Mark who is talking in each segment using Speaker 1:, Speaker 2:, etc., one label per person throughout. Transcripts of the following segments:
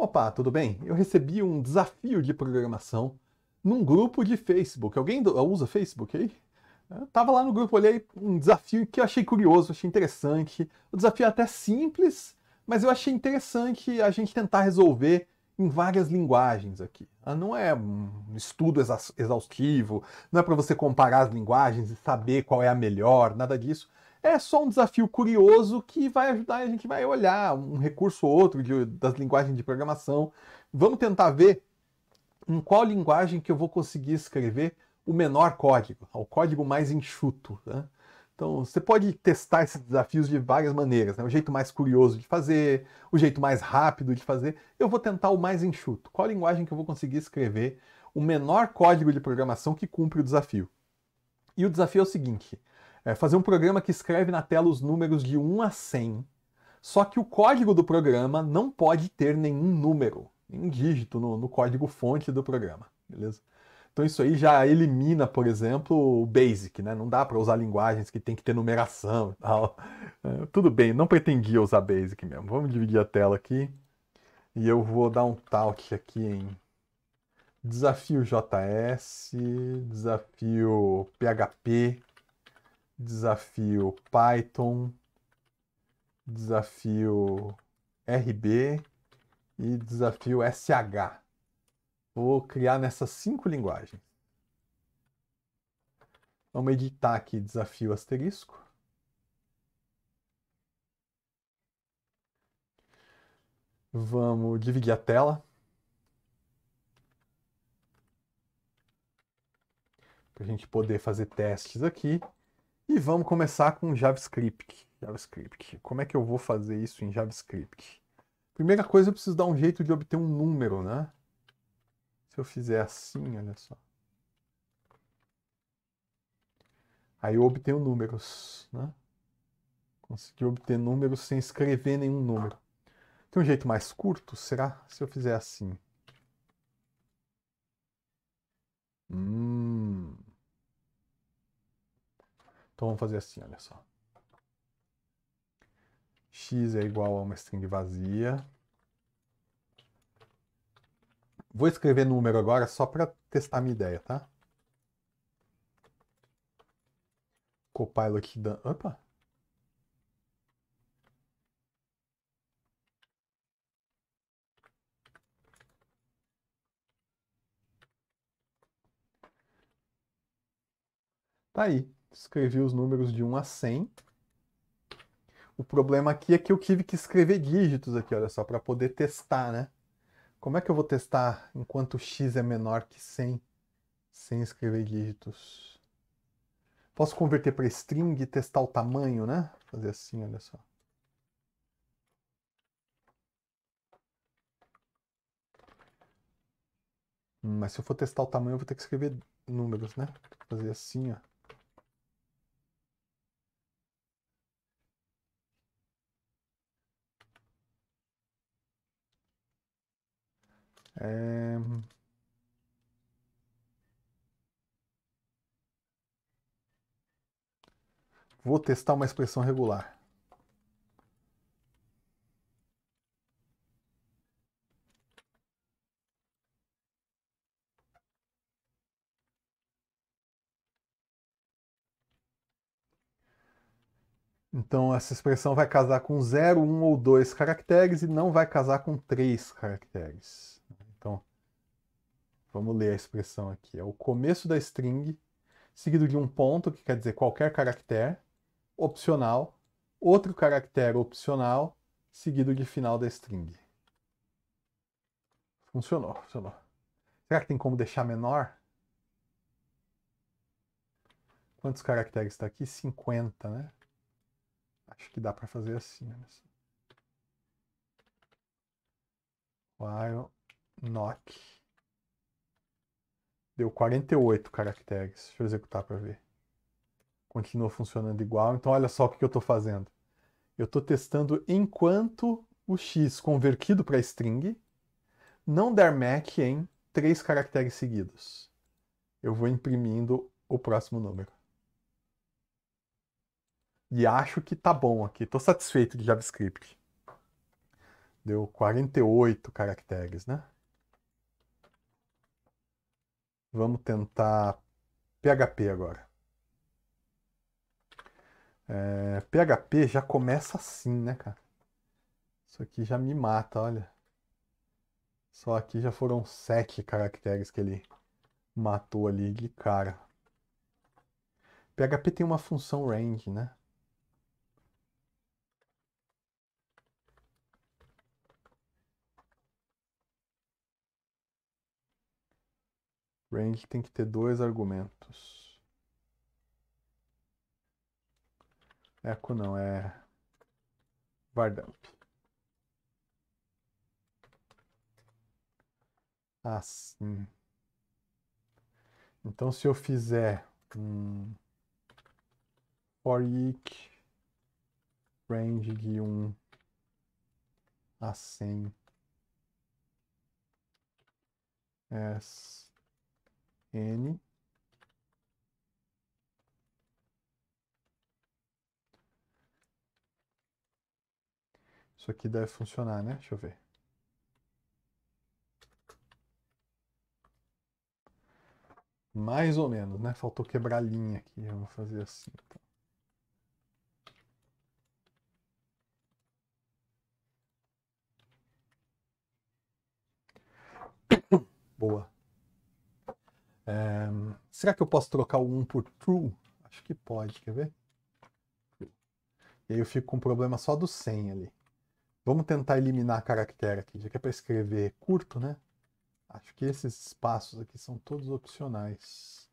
Speaker 1: Opa, tudo bem? Eu recebi um desafio de programação num grupo de Facebook. Alguém usa Facebook aí? Eu é, tava lá no grupo, olhei um desafio que eu achei curioso, achei interessante. O desafio é até simples, mas eu achei interessante a gente tentar resolver em várias linguagens aqui. Ah, não é um estudo exaustivo, não é para você comparar as linguagens e saber qual é a melhor, nada disso é só um desafio curioso que vai ajudar a gente vai olhar um recurso ou outro de, das linguagens de programação. Vamos tentar ver em qual linguagem que eu vou conseguir escrever o menor código, o código mais enxuto. Né? Então, você pode testar esses desafios de várias maneiras. Né? O jeito mais curioso de fazer, o jeito mais rápido de fazer. Eu vou tentar o mais enxuto. Qual linguagem que eu vou conseguir escrever o menor código de programação que cumpre o desafio? E o desafio é o seguinte: é fazer um programa que escreve na tela os números de 1 a 100, só que o código do programa não pode ter nenhum número, nenhum dígito no, no código fonte do programa, beleza? Então isso aí já elimina, por exemplo, o BASIC, né? Não dá para usar linguagens que tem que ter numeração e tal. É, tudo bem, não pretendia usar BASIC mesmo. Vamos dividir a tela aqui. E eu vou dar um talk aqui em desafio JS, desafio PHP, desafio Python, desafio RB e desafio SH. Vou criar nessas cinco linguagens. Vamos editar aqui desafio asterisco. Vamos dividir a tela. Para a gente poder fazer testes aqui. E vamos começar com JavaScript. JavaScript. Como é que eu vou fazer isso em JavaScript? Primeira coisa, eu preciso dar um jeito de obter um número, né? Se eu fizer assim, olha só. Aí eu obtenho números, né? Consegui obter números sem escrever nenhum número. Tem um jeito mais curto, será? Se eu fizer assim. Hum. Então vamos fazer assim, olha só. X é igual a uma string vazia. Vou escrever número agora só para testar minha ideia, tá? Copilot dando... Opa! Tá aí escrevi os números de 1 a 100. O problema aqui é que eu tive que escrever dígitos aqui, olha só, para poder testar, né? Como é que eu vou testar enquanto x é menor que 100 sem escrever dígitos? Posso converter para string e testar o tamanho, né? Fazer assim, olha só. Hum, mas se eu for testar o tamanho, eu vou ter que escrever números, né? Fazer assim, ó. É... Vou testar uma expressão regular. Então, essa expressão vai casar com 0, 1 um, ou 2 caracteres e não vai casar com 3 caracteres. Então, vamos ler a expressão aqui. É o começo da string, seguido de um ponto, que quer dizer qualquer caractere, opcional, outro caractere opcional, seguido de final da string. Funcionou, funcionou. Será que tem como deixar menor? Quantos caracteres está aqui? 50, né? Acho que dá para fazer assim. Né? While Knock. Deu 48 caracteres. Deixa eu executar para ver. Continua funcionando igual. Então, olha só o que eu estou fazendo. Eu estou testando enquanto o x convertido para string não der match em três caracteres seguidos. Eu vou imprimindo o próximo número. E acho que tá bom aqui. Estou satisfeito de JavaScript. Deu 48 caracteres, né? Vamos tentar PHP agora. É, PHP já começa assim, né, cara? Isso aqui já me mata, olha. Só aqui já foram sete caracteres que ele matou ali de cara. PHP tem uma função range, né? Range tem que ter dois argumentos. Echo não, é Vardump. Assim. Ah, então, se eu fizer um for each range de 1 a 100 N Isso aqui deve funcionar, né? Deixa eu ver. Mais ou menos, né? Faltou quebrar a linha aqui. Eu vou fazer assim. Então. Boa. É, será que eu posso trocar o 1 por true? Acho que pode, quer ver? E aí eu fico com um problema só do 100 ali. Vamos tentar eliminar caractere aqui, já que é para escrever curto, né? Acho que esses espaços aqui são todos opcionais.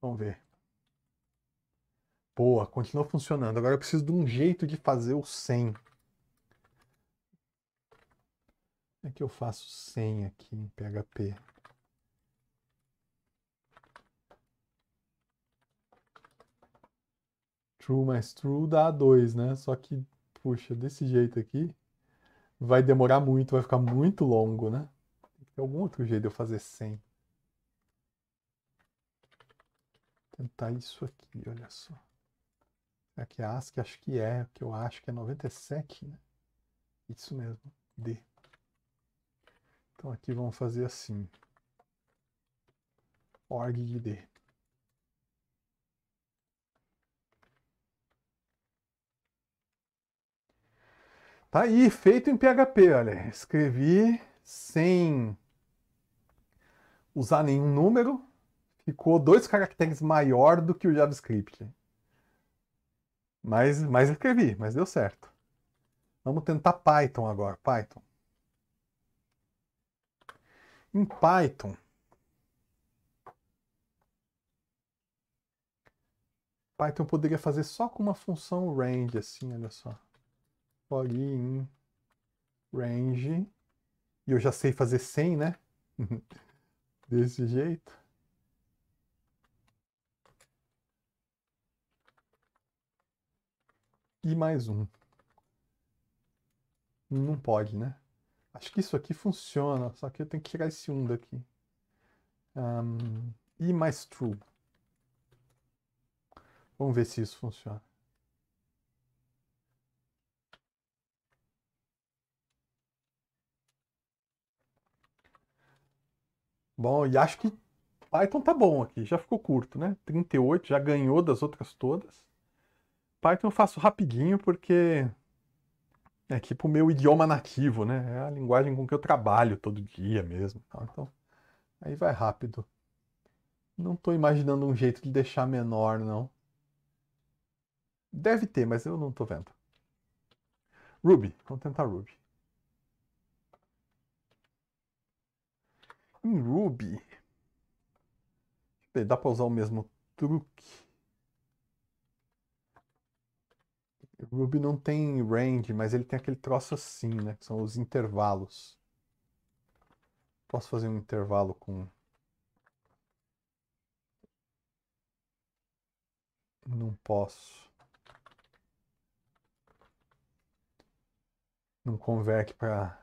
Speaker 1: Vamos ver. Boa, continua funcionando. Agora eu preciso de um jeito de fazer o 100. Como é que eu faço 100 aqui em PHP? True mais true dá 2, né? Só que, puxa, desse jeito aqui, vai demorar muito, vai ficar muito longo, né? Tem algum outro jeito de eu fazer 100. Vou tentar isso aqui, olha só. Aqui é ASCII? Acho que é, o que eu acho que é 97, né? Isso mesmo, D. Então aqui vamos fazer assim. org de D. Tá aí, feito em PHP, olha. Escrevi sem usar nenhum número, ficou dois caracteres maior do que o JavaScript. Mas, mas escrevi, mas deu certo. Vamos tentar Python agora, Python. Em Python, Python poderia fazer só com uma função range, assim, olha só. Plugin range. E eu já sei fazer 100, né? Desse jeito. E mais um. Não pode, né? Acho que isso aqui funciona, só que eu tenho que tirar esse 1 um daqui. Um, e mais true. Vamos ver se isso funciona. Bom, e acho que Python tá bom aqui, já ficou curto, né? 38, já ganhou das outras todas. Python eu faço rapidinho porque é tipo o meu idioma nativo, né? É a linguagem com que eu trabalho todo dia mesmo. Tá? Então, aí vai rápido. Não estou imaginando um jeito de deixar menor, não. Deve ter, mas eu não estou vendo. Ruby, vamos tentar Ruby. Em Ruby. Dá para usar o mesmo truque. Ruby não tem range, mas ele tem aquele troço assim, né? Que são os intervalos. Posso fazer um intervalo com. Não posso. Não converte para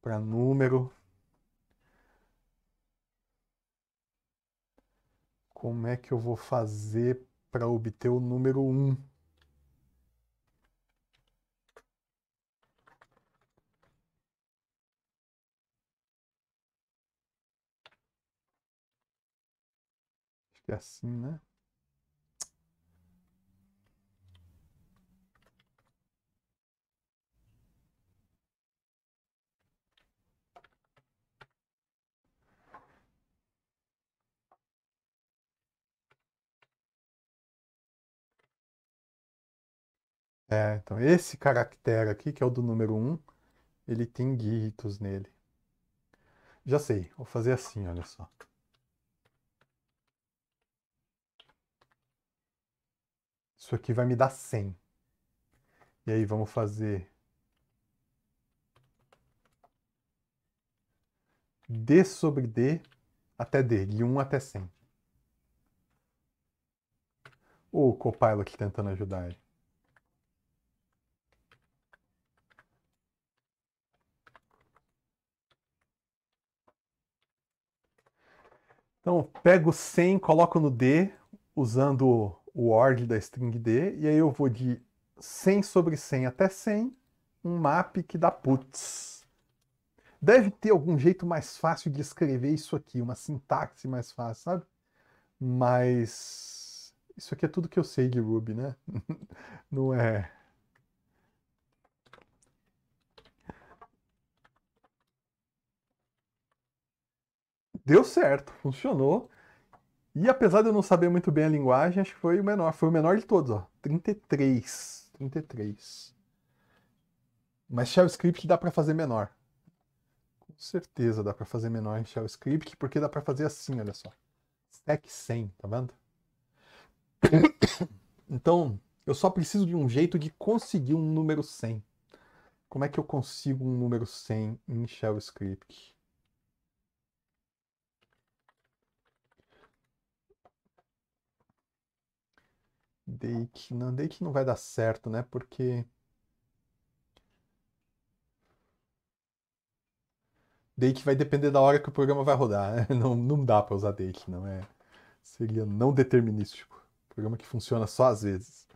Speaker 1: para número. Como é que eu vou fazer para obter o número 1? Um? Acho que é assim, né? É, então esse caractere aqui, que é o do número 1, ele tem guitos nele. Já sei, vou fazer assim, olha só. Isso aqui vai me dar 100. E aí vamos fazer D sobre D até D, de 1 até 100. O Copilot tentando ajudar ele. Então, pego 100, coloco no D, usando o word da string D, e aí eu vou de 100 sobre 100 até 100, um map que dá puts. Deve ter algum jeito mais fácil de escrever isso aqui, uma sintaxe mais fácil, sabe? Mas isso aqui é tudo que eu sei de Ruby, né? Não é deu certo, funcionou. E apesar de eu não saber muito bem a linguagem, acho que foi o menor, foi o menor de todos, ó, 33, 33. Mas JavaScript dá para fazer menor. Com certeza dá para fazer menor em JavaScript, porque dá para fazer assim, olha só. Stack 100, tá vendo? Então, eu só preciso de um jeito de conseguir um número 100. Como é que eu consigo um número 100 em JavaScript? date Não, Dake não vai dar certo, né? Porque. date vai depender da hora que o programa vai rodar. Né? Não, não dá para usar date não é? Seria não determinístico. Programa que funciona só às vezes.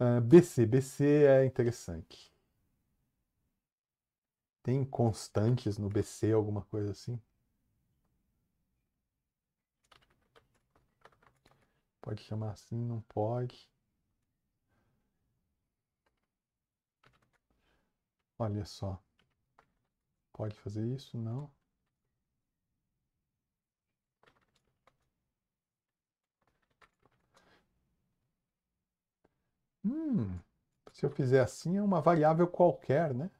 Speaker 1: Uh, ah, BC. BC é interessante. Tem constantes no BC, alguma coisa assim? Pode chamar assim, não pode. Olha só. Pode fazer isso? Não. Hum, se eu fizer assim, é uma variável qualquer, né?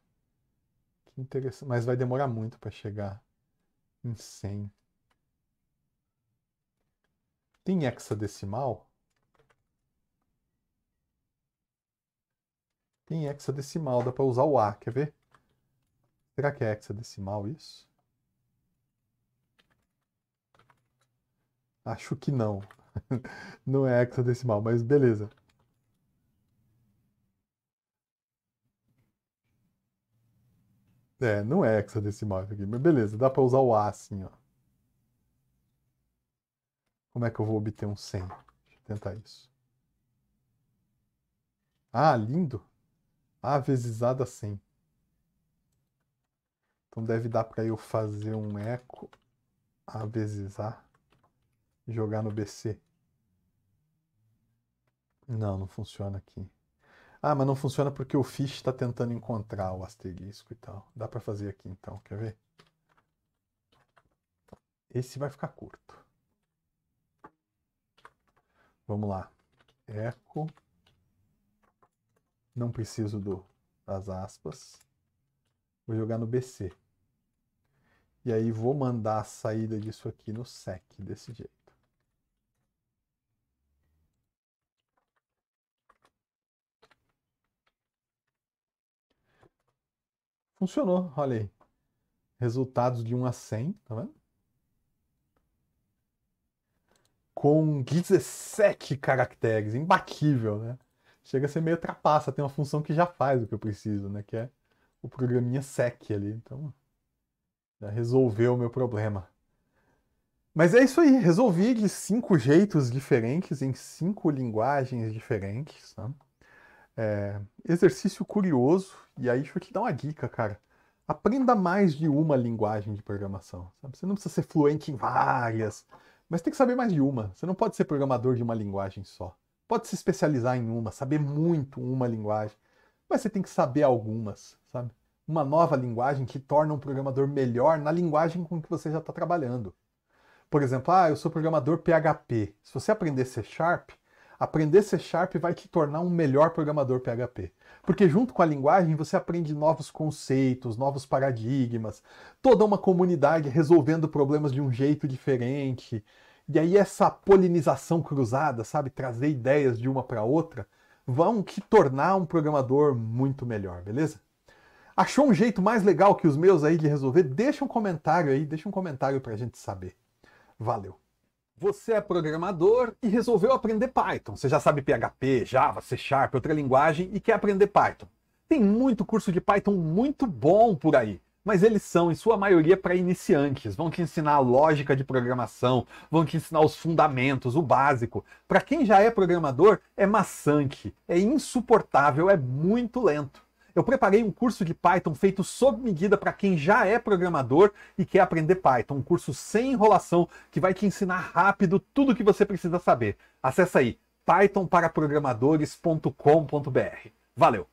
Speaker 1: Que interessante. Mas vai demorar muito para chegar em 100. Tem hexadecimal? Tem hexadecimal, dá para usar o A, quer ver? Será que é hexadecimal isso? Acho que não. não é hexadecimal, mas beleza. É, não é hexadecimal isso aqui, mas beleza, dá para usar o A assim, ó. Como é que eu vou obter um 100? Deixa eu tentar isso. Ah, lindo! A vezes A dá 100. Então deve dar para eu fazer um eco A vezes A e jogar no BC. Não, não funciona aqui. Ah, mas não funciona porque o Fish está tentando encontrar o asterisco e tal. Dá para fazer aqui então, quer ver? Esse vai ficar curto. Vamos lá. Eco. Não preciso do, das aspas. Vou jogar no BC. E aí vou mandar a saída disso aqui no sec, desse jeito. Funcionou, olha aí. Resultados de 1 a 100, tá vendo? com 17 caracteres, imbatível, né? Chega a ser meio trapaça, tem uma função que já faz o que eu preciso, né? Que é o programinha sec ali, então já resolveu o meu problema. Mas é isso aí, resolvi de cinco jeitos diferentes, em cinco linguagens diferentes, né? É, exercício curioso, e aí deixa eu te dar uma dica, cara. Aprenda mais de uma linguagem de programação. Sabe? Você não precisa ser fluente em várias, mas tem que saber mais de uma. Você não pode ser programador de uma linguagem só. Pode se especializar em uma, saber muito uma linguagem. Mas você tem que saber algumas, sabe? Uma nova linguagem que torna um programador melhor na linguagem com que você já está trabalhando. Por exemplo, ah, eu sou programador PHP. Se você aprender C Sharp, Aprender C Sharp vai te tornar um melhor programador PHP. Porque junto com a linguagem você aprende novos conceitos, novos paradigmas, toda uma comunidade resolvendo problemas de um jeito diferente. E aí essa polinização cruzada, sabe, trazer ideias de uma para outra, vão te tornar um programador muito melhor, beleza? Achou um jeito mais legal que os meus aí de resolver? Deixa um comentário aí, deixa um comentário para a gente saber. Valeu! Você é programador e resolveu aprender Python. Você já sabe PHP, Java, C Sharp, outra linguagem e quer aprender Python. Tem muito curso de Python muito bom por aí, mas eles são, em sua maioria, para iniciantes. Vão te ensinar a lógica de programação, vão te ensinar os fundamentos, o básico. Para quem já é programador, é maçante, é insuportável, é muito lento eu preparei um curso de Python feito sob medida para quem já é programador e quer aprender Python. Um curso sem enrolação que vai te ensinar rápido tudo o que você precisa saber. Acesse aí pythonparaprogramadores.com.br. Valeu!